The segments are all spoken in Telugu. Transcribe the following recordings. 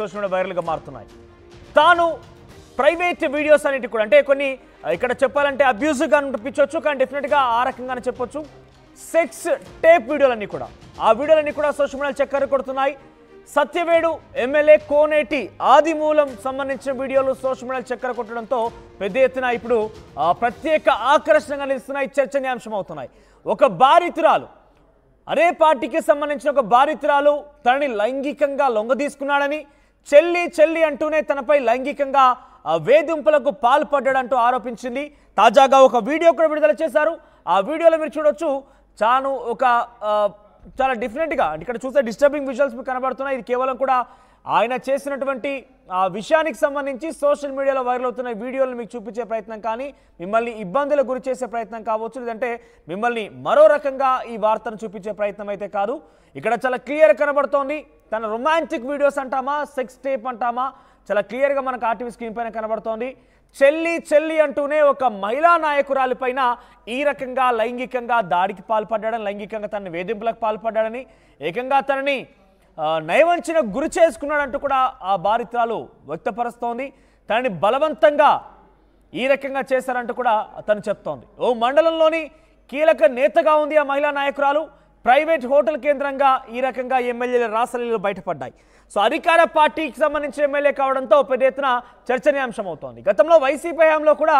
సోషల్ మీడియా వైరల్గా మారుతున్నాయి తాను ప్రైవేట్ వీడియోస్ అనేటివి కూడా అంటే కొన్ని ఇక్కడ చెప్పాలంటే అబ్యూజ్గా అనిపించవచ్చు కానీ డెఫినెట్గా ఆ రకంగానే చెప్పొచ్చు సెక్స్ టేప్ వీడియోలన్నీ కూడా ఆ వీడియోలన్నీ కూడా సోషల్ మీడియాలో చక్కర కొడుతున్నాయి సత్యవేడు ఎమ్మెల్యే కోనేటి ఆదిమూలం సంబంధించిన వీడియోలు సోషల్ మీడియాలో చక్కర కొట్టడంతో పెద్ద ఎత్తున ఇప్పుడు ప్రత్యేక ఆకర్షణగా నిలుస్తున్నాయి చర్చనీయాంశం అవుతున్నాయి ఒక బారితురాలు అదే పార్టీకి సంబంధించిన ఒక బారితురాలు తనని లైంగికంగా లొంగదీసుకున్నాడని చెల్లి చెల్లి అంటూనే తనపై లైంగికంగా వేధింపులకు పాల్పడ్డాడంటూ ఆరోపించింది తాజాగా ఒక వీడియో కూడా విడుదల చేశారు ఆ వీడియోలో మీరు చూడొచ్చు చాను ఒక చాలా డిఫరెంట్గా ఇక్కడ చూస్తే డిస్టర్బింగ్ విజువల్స్ కనబడుతున్నాయి ఇది కేవలం కూడా ఆయన చేసినటువంటి ఆ విషయానికి సంబంధించి సోషల్ మీడియాలో వైరల్ అవుతున్న వీడియోలను మీకు చూపించే ప్రయత్నం కానీ మిమ్మల్ని ఇబ్బందుల గురి చేసే ప్రయత్నం కావచ్చు లేదంటే మిమ్మల్ని మరో రకంగా ఈ వార్తను చూపించే ప్రయత్నం అయితే కాదు ఇక్కడ చాలా క్లియర్ కనబడుతోంది తన రొమాంటిక్ వీడియోస్ అంటామా సెక్స్ టేప్ అంటామా చాలా క్లియర్గా మనకు ఆర్టీవీ స్క్రీన్ పైన కనబడుతోంది చెల్లి చెల్లి అంటూనే ఒక మహిళా నాయకురాలిపైన ఈ రకంగా లైంగికంగా దాడికి పాల్పడ్డాడని లైంగికంగా తన వేధింపులకు పాల్పడ్డాడని ఏకంగా తనని నయవంచిన గురి చేసుకున్నాడంటూ కూడా ఆ బారిత్రాలు వ్యక్తపరుస్తోంది తనని బలవంతంగా ఈ రకంగా చేశారంటూ కూడా అతను చెప్తోంది ఓ మండలంలోని కీలక నేతగా ఉంది ఆ మహిళా నాయకురాలు ప్రైవేట్ హోటల్ కేంద్రంగా ఈ రకంగా ఎమ్మెల్యేల రాసలీలు బయటపడ్డాయి సో అధికార పార్టీకి సంబంధించిన ఎమ్మెల్యే కావడంతో పెద్ద ఎత్తున చర్చనీయాంశం అవుతోంది గతంలో వైసీపీ హయాంలో కూడా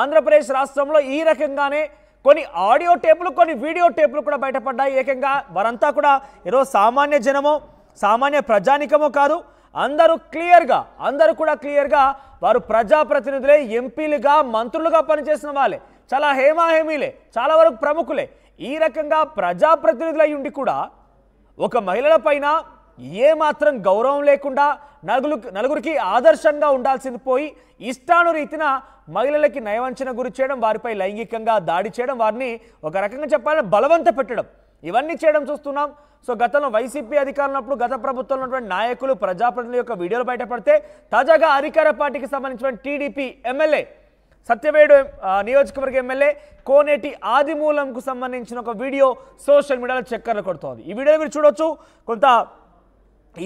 ఆంధ్రప్రదేశ్ రాష్ట్రంలో ఈ రకంగానే కొన్ని ఆడియో టేపులు కొన్ని వీడియో టేపులు కూడా బయటపడ్డాయి ఏకంగా వారంతా కూడా ఏదో సామాన్య జనమో సామాన్య ప్రజానికమో కాదు అందరూ క్లియర్గా అందరూ కూడా క్లియర్గా వారు ప్రజాప్రతినిధులే ఎంపీలుగా మంత్రులుగా పనిచేసిన వాళ్ళే చాలా హేమాహేమీలే చాలా వరకు ప్రముఖులే ఈ రకంగా ప్రజాప్రతినిధులై ఉండి కూడా ఒక మహిళల పైన ఏమాత్రం గౌరవం లేకుండా నలుగురు నలుగురికి ఆదర్శంగా ఉండాల్సింది పోయి ఇష్టానురీతిన మహిళలకి నయవంచన గురి చేయడం వారిపై లైంగికంగా దాడి చేయడం వారిని ఒక రకంగా చెప్పాలని బలవంత పెట్టడం ఇవన్నీ చేయడం చూస్తున్నాం సో గతంలో వైసీపీ అధికారంలో గత ప్రభుత్వంలో ఉన్నటువంటి నాయకులు ప్రజాప్రతినిధుల యొక్క వీడియోలు బయటపడితే తాజాగా అధికార పార్టీకి సంబంధించిన టీడీపీ ఎమ్మెల్యే సత్యవేడు నియోజకవర్గ ఎమ్మెల్యే కోనేటి ఆదిమూలంకు సంబంధించిన ఒక వీడియో సోషల్ మీడియాలో చక్కర్లు కొడుతోంది ఈ వీడియో మీరు చూడొచ్చు కొంత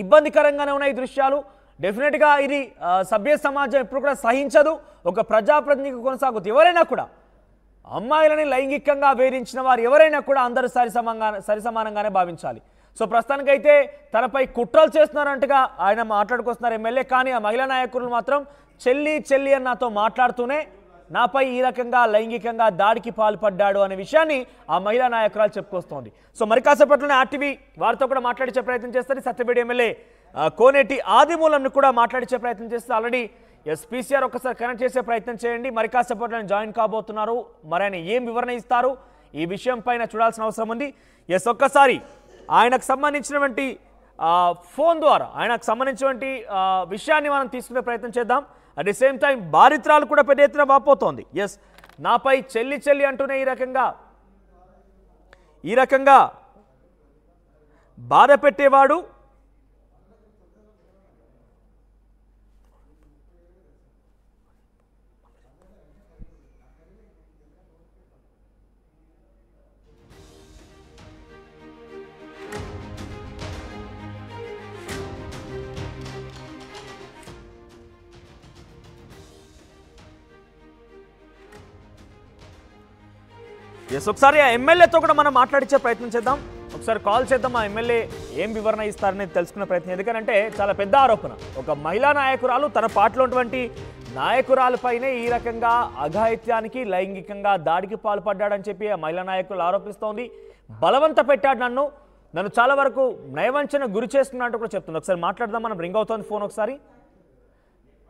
ఇబ్బందికరంగానే ఉన్నాయి దృశ్యాలు డెఫినెట్గా ఇది సభ్య సమాజం ఎప్పుడు కూడా సహించదు ఒక ప్రజాప్రతినిధి కొనసాగుతుంది ఎవరైనా కూడా అమ్మాయిలని లైంగికంగా వేధించిన వారు ఎవరైనా కూడా అందరూ సరిసమంగా సరిసమానంగానే భావించాలి సో ప్రస్తుతానికైతే తనపై కుట్రలు చేస్తున్నారంటగా ఆయన మాట్లాడుకొస్తున్నారు ఎమ్మెల్యే కానీ ఆ మహిళా నాయకులు మాత్రం చెల్లి చెల్లి అని నాతో మాట్లాడుతూనే నాపై ఈ రకంగా లైంగికంగా దాడికి పాల్పడ్డాడు అనే విషయాన్ని ఆ మహిళా నాయకురాలు చెప్పుకొస్తోంది సో మరి కాసేపట్లోనే ఆర్టీవీ వారితో కూడా మాట్లాడించే ప్రయత్నం చేస్తారు సత్యపేడి ఎమ్మెల్యే కోనేటి ఆదిమూలంను కూడా మాట్లాడించే ప్రయత్నం చేస్తే ఆల్రెడీ ఎస్పీసీఆర్ ఒకసారి కనెక్ట్ చేసే ప్రయత్నం చేయండి మరి కాసేపట్లో జాయిన్ కాబోతున్నారు మరి ఆయన ఏం వివరణ ఇస్తారు ఈ విషయం పైన చూడాల్సిన అవసరం ఉంది ఎస్ ఒక్కసారి ఆయనకు సంబంధించినటువంటి ఫోన్ ద్వారా ఆయనకు సంబంధించినటువంటి విషయాన్ని మనం తీసుకునే ప్రయత్నం చేద్దాం అట్ ది సేమ్ టైం బారిత్రాలు కూడా పెద్ద ఎత్తున వాపోతోంది ఎస్ నాపై చెల్లి చెల్లి అంటూనే ఈ రకంగా ఈ రకంగా బాధ పెట్టేవాడు ఎస్ ఒకసారి ఆ ఎమ్మెల్యేతో కూడా మనం మాట్లాడించే ప్రయత్నం చేద్దాం ఒకసారి కాల్ చేద్దాం ఆ ఎమ్మెల్యే ఏం వివరణ ఇస్తారనేది తెలుసుకునే ప్రయత్నం ఎందుకంటే చాలా పెద్ద ఆరోపణ ఒక మహిళా నాయకురాలు తన పాటలో ఉన్నటువంటి నాయకురాలపైనే ఈ రకంగా అఘాయిత్యానికి లైంగికంగా దాడికి పాల్పడ్డాడని చెప్పి ఆ మహిళా నాయకులు ఆరోపిస్తోంది బలవంత పెట్టాడు నన్ను నన్ను చాలా వరకు నయవంచన గురి చేస్తున్నట్టు కూడా చెప్తుంది ఒకసారి మాట్లాడదాం మనం రింగ్ అవుతోంది ఫోన్ ఒకసారి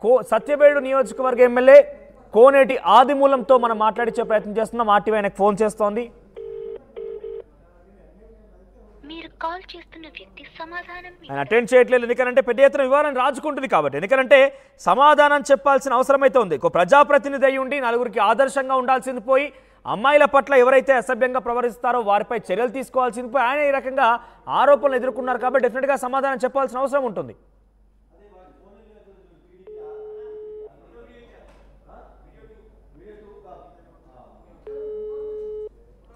కో సత్యవేడు నియోజకవర్గ ఎమ్మెల్యే కోనేటి ఆదిమూలంతో మనం మాట్లాడించే ప్రయత్నం చేస్తున్నాం ఆర్టీవీ ఆయనకు ఫోన్ చేస్తోంది ఆయన అటెండ్ చేయట్లేదు ఎందుకంటే పెద్ద ఎత్తున వివరణ రాజుకుంటుంది కాబట్టి ఎందుకంటే సమాధానం చెప్పాల్సిన అవసరం అయితే ఉంది ప్రజాప్రతినిధి అయి ఉండి నలుగురికి ఆదర్శంగా ఉండాల్సింది పోయి అమ్మాయిల పట్ల ఎవరైతే అసభ్యంగా ప్రవర్తిస్తారో వారిపై చర్యలు తీసుకోవాల్సింది పోయి ఆయన ఈ రకంగా ఆరోపణలు ఎదుర్కొన్నారు కాబట్టి డెఫినెట్గా సమాధానం చెప్పాల్సిన అవసరం ఉంటుంది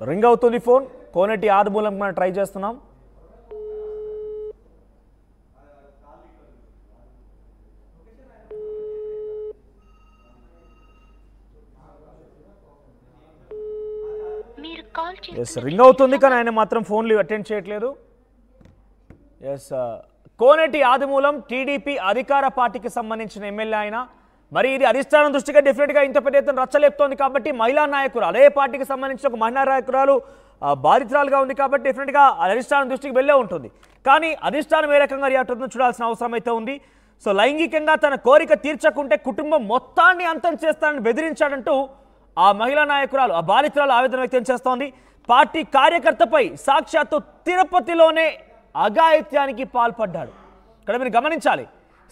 రింగ్ అవుతుంది ఫోన్ కోనేటి ఆరు మనం ట్రై చేస్తున్నాం ఎస్ రింగ్ అవుతుంది కానీ ఆయన మాత్రం ఫోన్లు అటెండ్ చేయట్లేదు ఎస్ uh, కోనేటి ఆదిమూలం టీడీపీ అధికార పార్టీకి సంబంధించిన ఎమ్మెల్యే అయినా మరి ఇది అధిష్టానం దృష్టిగా గా ఇంత పెద్ద ఎత్తున రచ్చలేపుతోంది కాబట్టి మహిళా నాయకులు అదే పార్టీకి సంబంధించిన ఒక మహిళా నాయకురాలు బాధితురాలుగా ఉంది కాబట్టి గా అధిష్టానం దృష్టికి వెళ్ళే ఉంటుంది కానీ అధిష్టానం ఏ రకంగా రియాక్ట్ అవుతుందో చూడాల్సిన అవసరం అయితే ఉంది సో లైంగికంగా తన కోరిక తీర్చకుంటే కుటుంబం మొత్తాన్ని అంతం చేస్తానని బెదిరించాడంటూ ఆ మహిళా నాయకురాలు ఆ బాధితురాలు ఆవేదన వ్యక్తం చేస్తోంది పార్టీ కార్యకర్తపై సాక్షాత్తు తిరుపతిలోనే అఘాయిత్యానికి పాల్పడ్డాడు ఇక్కడ మీరు గమనించాలి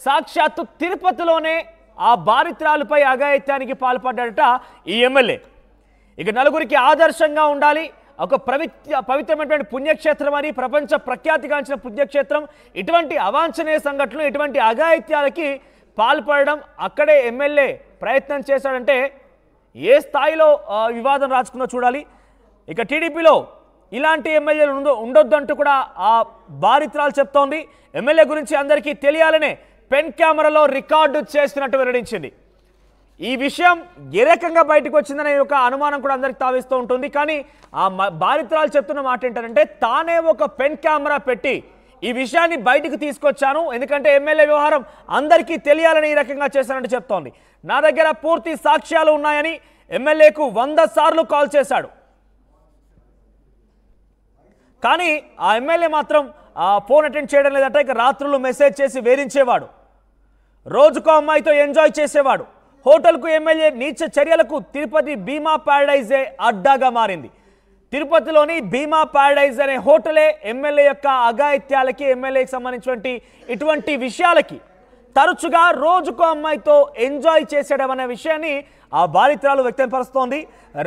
సాక్షాత్తు తిరుపతిలోనే ఆ బారిత్రాలపై అఘాయిత్యానికి పాల్పడ్డాడట ఈ ఎమ్మెల్యే ఇక నలుగురికి ఆదర్శంగా ఉండాలి ఒక పవిత్ర పవిత్రమైనటువంటి పుణ్యక్షేత్రం అని ప్రపంచ ప్రఖ్యాతిగాంచిన పుణ్యక్షేత్రం ఇటువంటి అవాంఛనీయ సంఘటనలు ఇటువంటి అఘాయిత్యాలకి పాల్పడడం అక్కడే ఎమ్మెల్యే ప్రయత్నం చేశాడంటే ఏ స్థాయిలో వివాదం రాచుకుందో చూడాలి ఇక టీడీపీలో ఇలాంటి ఎమ్మెల్యేలు ఉండొద్దంటూ కూడా ఆ బారిత్రాలు చెప్తోంది ఎమ్మెల్యే గురించి అందరికీ తెలియాలనే పెన్ కెమెరాలో రికార్డు చేస్తున్నట్టు వెల్లడించింది ఈ విషయం ఏ రకంగా బయటకు వచ్చిందనే ఒక అనుమానం కూడా అందరికి తావిస్తూ ఉంటుంది కానీ ఆ బాధితురాలు చెప్తున్న మాట ఏంటంటే తానే ఒక పెన్ కెమెరా పెట్టి ఈ విషయాన్ని బయటకు తీసుకొచ్చాను ఎందుకంటే ఎమ్మెల్యే వ్యవహారం అందరికీ తెలియాలని ఈ రకంగా చేశానంటూ చెప్తోంది నా దగ్గర పూర్తి సాక్ష్యాలు ఉన్నాయని ఎమ్మెల్యేకు వంద సార్లు కాల్ చేశాడు కానీ ఆ ఎమ్మెల్యే మాత్రం ఫోన్ అటెండ్ చేయడం లేదంటే ఇక రాత్రులు మెసేజ్ చేసి వేధించేవాడు రోజుకో అమ్మాయితో ఎంజాయ్ చేసేవాడు హోటల్కు ఎమ్మెల్యే నీచ చర్యలకు తిరుపతి భీమా ప్యారడైజే అడ్డాగా మారింది తిరుపతిలోని భీమా ప్యారడైజ్ అనే హోటలే ఎమ్మెల్యే యొక్క అఘాయిత్యాలకి ఎమ్మెల్యేకి సంబంధించినటువంటి ఇటువంటి విషయాలకి తరచుగా రోజుకు అమ్మాయితో ఎంజాయ్ చేసేయడం అనే విషయాన్ని ఆ బాలిత్రాలు వ్యక్తపరుస్తోంది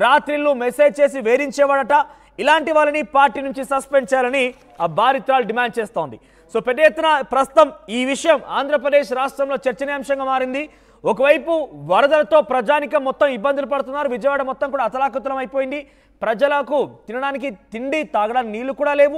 రాత్రిళ్ళు మెసేజ్ చేసి వేధించేవాడట ఇలాంటి వాళ్ళని పార్టీ నుంచి సస్పెండ్ చేయాలని ఆ బారిత్రాలు డిమాండ్ చేస్తోంది సో పెద్ద ఎత్తున ప్రస్తుతం ఈ విషయం ఆంధ్రప్రదేశ్ రాష్ట్రంలో చర్చనీయాంశంగా మారింది ఒకవైపు వరదలతో ప్రజానికి మొత్తం ఇబ్బందులు పడుతున్నారు విజయవాడ మొత్తం కూడా అతలాకుతలం అయిపోయింది ప్రజలకు తినడానికి తిండి తాగడానికి నీళ్లు కూడా లేవు